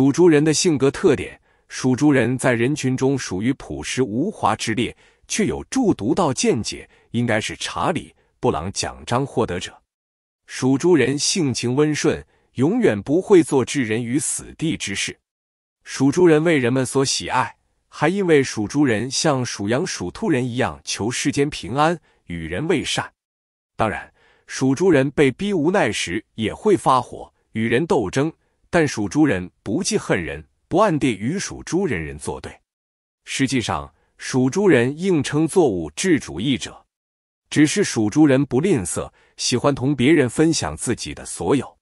属猪人的性格特点：属猪人在人群中属于朴实无华之列，却有著独到见解，应该是查理·布朗奖章获得者。属猪人性情温顺，永远不会做置人于死地之事。属猪人为人们所喜爱，还因为属猪人像属羊、属兔人一样求世间平安，与人为善。当然，属猪人被逼无奈时也会发火，与人斗争。但属猪人不记恨人，不暗地与属猪人人作对。实际上，属猪人应称作物质主义者，只是属猪人不吝啬，喜欢同别人分享自己的所有。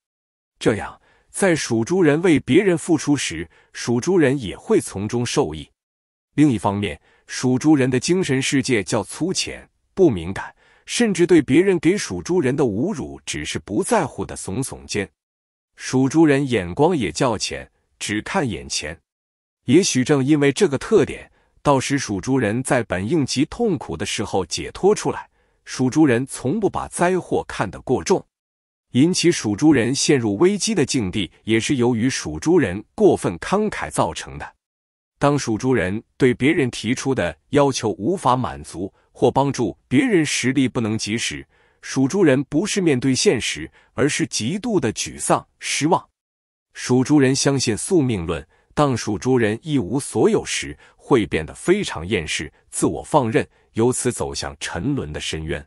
这样，在属猪人为别人付出时，属猪人也会从中受益。另一方面，属猪人的精神世界较粗浅，不敏感，甚至对别人给属猪人的侮辱，只是不在乎的耸耸肩。属猪人眼光也较浅，只看眼前。也许正因为这个特点，到时属猪人在本应极痛苦的时候解脱出来。属猪人从不把灾祸看得过重，引起属猪人陷入危机的境地，也是由于属猪人过分慷慨造成的。当属猪人对别人提出的要求无法满足，或帮助别人实力不能及时。属猪人不是面对现实，而是极度的沮丧、失望。属猪人相信宿命论，当属猪人一无所有时，会变得非常厌世、自我放任，由此走向沉沦的深渊。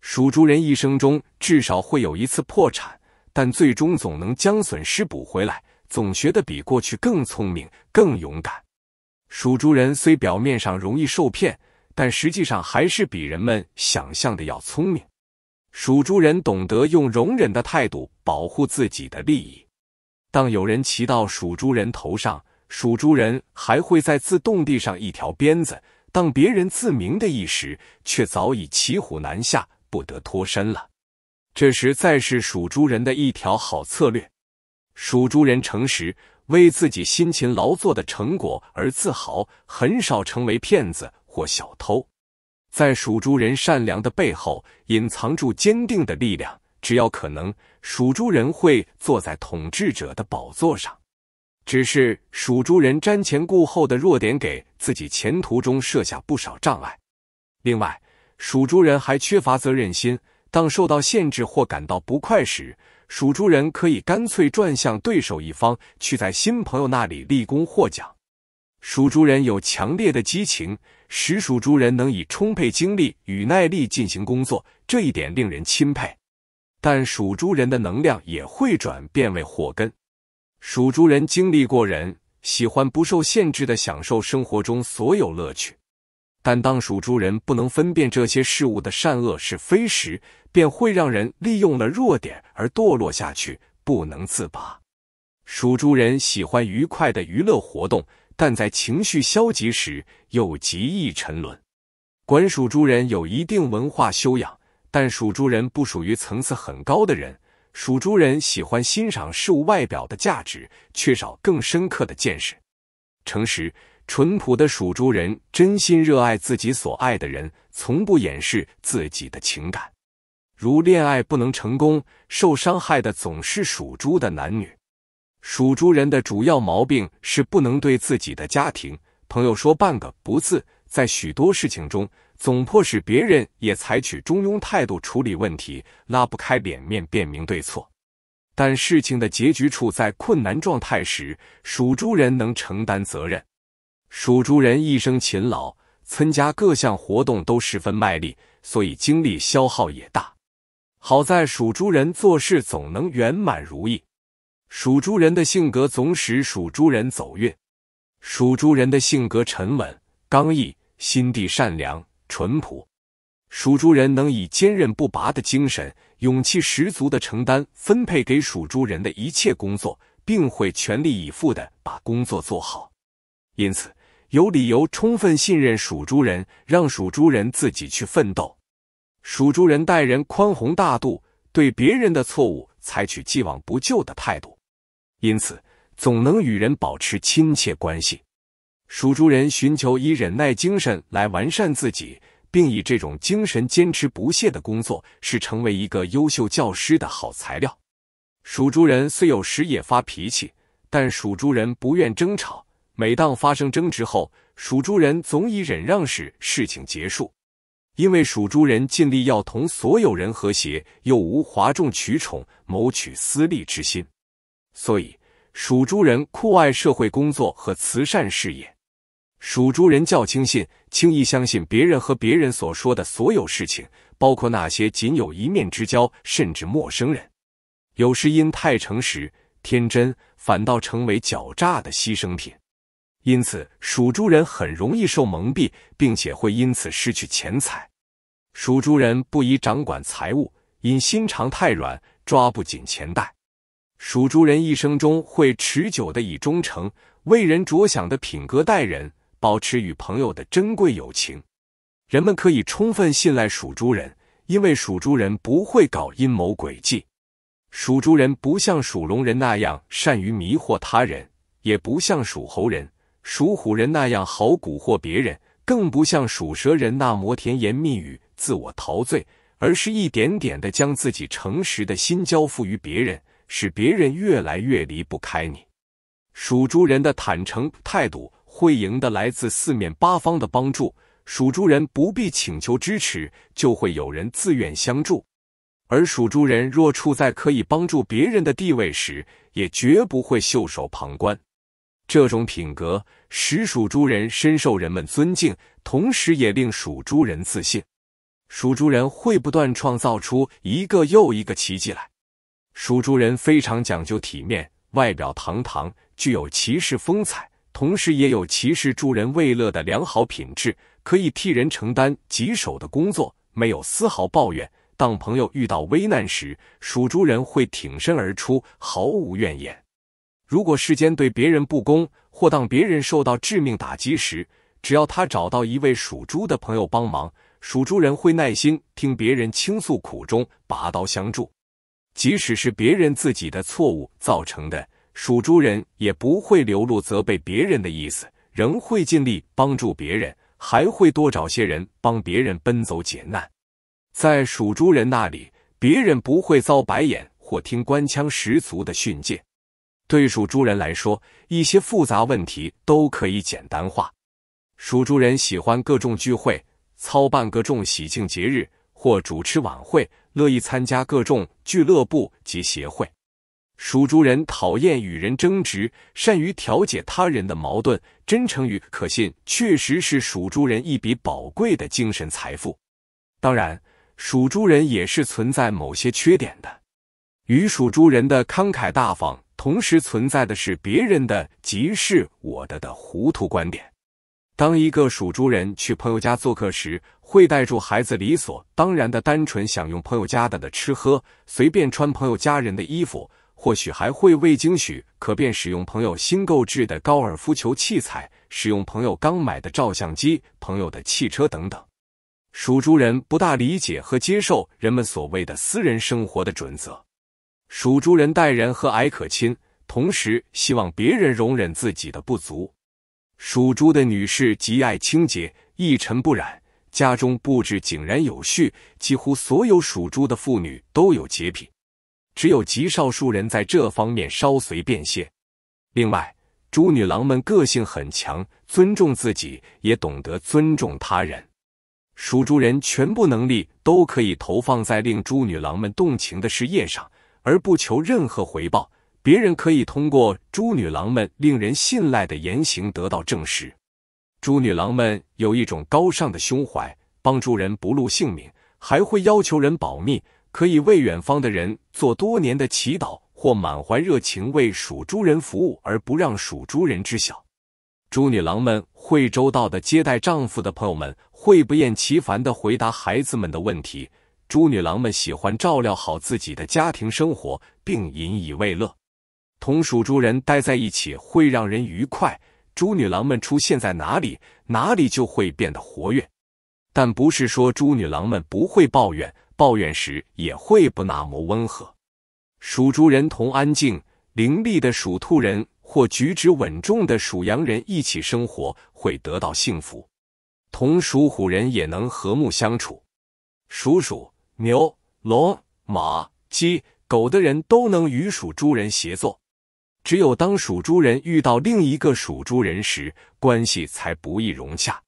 属猪人一生中至少会有一次破产，但最终总能将损失补回来，总学得比过去更聪明、更勇敢。属猪人虽表面上容易受骗，但实际上还是比人们想象的要聪明。属猪人懂得用容忍的态度保护自己的利益，当有人骑到属猪人头上，属猪人还会在自动地上一条鞭子；当别人自鸣的一时，却早已骑虎难下，不得脱身了。这实在是属猪人的一条好策略。属猪人诚实，为自己辛勤劳作的成果而自豪，很少成为骗子或小偷。在属猪人善良的背后，隐藏住坚定的力量。只要可能，属猪人会坐在统治者的宝座上。只是属猪人瞻前顾后的弱点，给自己前途中设下不少障碍。另外，属猪人还缺乏责任心。当受到限制或感到不快时，属猪人可以干脆转向对手一方，去在新朋友那里立功获奖。属猪人有强烈的激情。属猪人能以充沛精力与耐力进行工作，这一点令人钦佩。但属猪人的能量也会转变为祸根。属猪人精力过人，喜欢不受限制的享受生活中所有乐趣。但当属猪人不能分辨这些事物的善恶是非时，便会让人利用了弱点而堕落下去，不能自拔。属猪人喜欢愉快的娱乐活动，但在情绪消极时又极易沉沦。管属猪人有一定文化修养，但属猪人不属于层次很高的人。属猪人喜欢欣赏事物外表的价值，缺少更深刻的见识。诚实、淳朴的属猪人真心热爱自己所爱的人，从不掩饰自己的情感。如恋爱不能成功，受伤害的总是属猪的男女。属猪人的主要毛病是不能对自己的家庭、朋友说半个不字，在许多事情中，总迫使别人也采取中庸态度处理问题，拉不开脸面辨明对错。但事情的结局处在困难状态时，属猪人能承担责任。属猪人一生勤劳，参加各项活动都十分卖力，所以精力消耗也大。好在属猪人做事总能圆满如意。属猪人的性格总使属猪人走运。属猪人的性格沉稳、刚毅，心地善良、淳朴。属猪人能以坚韧不拔的精神、勇气十足的承担分配给属猪人的一切工作，并会全力以赴的把工作做好。因此，有理由充分信任属猪人，让属猪人自己去奋斗。属猪人待人宽宏大度，对别人的错误采取既往不咎的态度。因此，总能与人保持亲切关系。属猪人寻求以忍耐精神来完善自己，并以这种精神坚持不懈的工作，是成为一个优秀教师的好材料。属猪人虽有时也发脾气，但属猪人不愿争吵。每当发生争执后，属猪人总以忍让使事情结束，因为属猪人尽力要同所有人和谐，又无哗众取宠、谋取私利之心。所以，属猪人酷爱社会工作和慈善事业。属猪人较轻信，轻易相信别人和别人所说的所有事情，包括那些仅有一面之交甚至陌生人。有时因太诚实、天真，反倒成为狡诈的牺牲品。因此，属猪人很容易受蒙蔽，并且会因此失去钱财。属猪人不宜掌管财务，因心肠太软，抓不紧钱袋。属猪人一生中会持久的以忠诚、为人着想的品格待人，保持与朋友的珍贵友情。人们可以充分信赖属猪人，因为属猪人不会搞阴谋诡计。属猪人不像属龙人那样善于迷惑他人，也不像属猴人、属虎人那样好蛊惑别人，更不像属蛇人那么甜言蜜语、自我陶醉，而是一点点的将自己诚实的心交付于别人。使别人越来越离不开你。属猪人的坦诚态度会赢得来自四面八方的帮助。属猪人不必请求支持，就会有人自愿相助。而属猪人若处在可以帮助别人的地位时，也绝不会袖手旁观。这种品格使属猪人深受人们尊敬，同时也令属猪人自信。属猪人会不断创造出一个又一个奇迹来。属猪人非常讲究体面，外表堂堂，具有骑士风采，同时也有骑士助人为乐的良好品质，可以替人承担棘手的工作，没有丝毫抱怨。当朋友遇到危难时，属猪人会挺身而出，毫无怨言。如果世间对别人不公，或当别人受到致命打击时，只要他找到一位属猪的朋友帮忙，属猪人会耐心听别人倾诉苦衷，拔刀相助。即使是别人自己的错误造成的，属猪人也不会流露责备别人的意思，仍会尽力帮助别人，还会多找些人帮别人奔走解难。在属猪人那里，别人不会遭白眼或听官腔十足的训诫。对属猪人来说，一些复杂问题都可以简单化。属猪人喜欢各种聚会，操办各种喜庆节日或主持晚会。乐意参加各种俱乐部及协会。属猪人讨厌与人争执，善于调解他人的矛盾。真诚与可信确实是属猪人一笔宝贵的精神财富。当然，属猪人也是存在某些缺点的。与属猪人的慷慨大方同时存在的是别人的即是我的的糊涂观点。当一个属猪人去朋友家做客时，会带住孩子理所当然的单纯享用朋友家的的吃喝，随便穿朋友家人的衣服，或许还会未经许可便使用朋友新购置的高尔夫球器材，使用朋友刚买的照相机、朋友的汽车等等。属猪人不大理解和接受人们所谓的私人生活的准则。属猪人待人和蔼可亲，同时希望别人容忍自己的不足。属猪的女士极爱清洁，一尘不染，家中布置井然有序。几乎所有属猪的妇女都有洁癖，只有极少数人在这方面稍随便些。另外，猪女郎们个性很强，尊重自己，也懂得尊重他人。属猪人全部能力都可以投放在令猪女郎们动情的事业上，而不求任何回报。别人可以通过猪女郎们令人信赖的言行得到证实。猪女郎们有一种高尚的胸怀，帮助人不露姓名，还会要求人保密。可以为远方的人做多年的祈祷，或满怀热情为属猪人服务而不让属猪人知晓。猪女郎们会周到的接待丈夫的朋友们，会不厌其烦的回答孩子们的问题。猪女郎们喜欢照料好自己的家庭生活，并引以为乐。同属猪人待在一起会让人愉快，猪女郎们出现在哪里，哪里就会变得活跃。但不是说猪女郎们不会抱怨，抱怨时也会不那么温和。属猪人同安静、伶俐的属兔人或举止稳重的属羊人一起生活会得到幸福，同属虎人也能和睦相处。属鼠、牛、龙、马、鸡、狗的人都能与属猪人协作。只有当属猪人遇到另一个属猪人时，关系才不易融洽。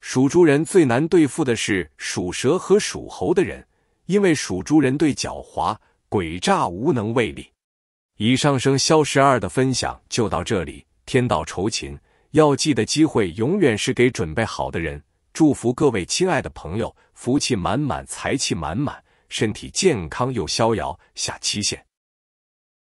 属猪人最难对付的是属蛇和属猴的人，因为属猪人对狡猾、诡诈无能为力。以上生肖十二的分享就到这里。天道酬勤，要记得机会永远是给准备好的人。祝福各位亲爱的朋友，福气满满，财气满满，身体健康又逍遥。下期见。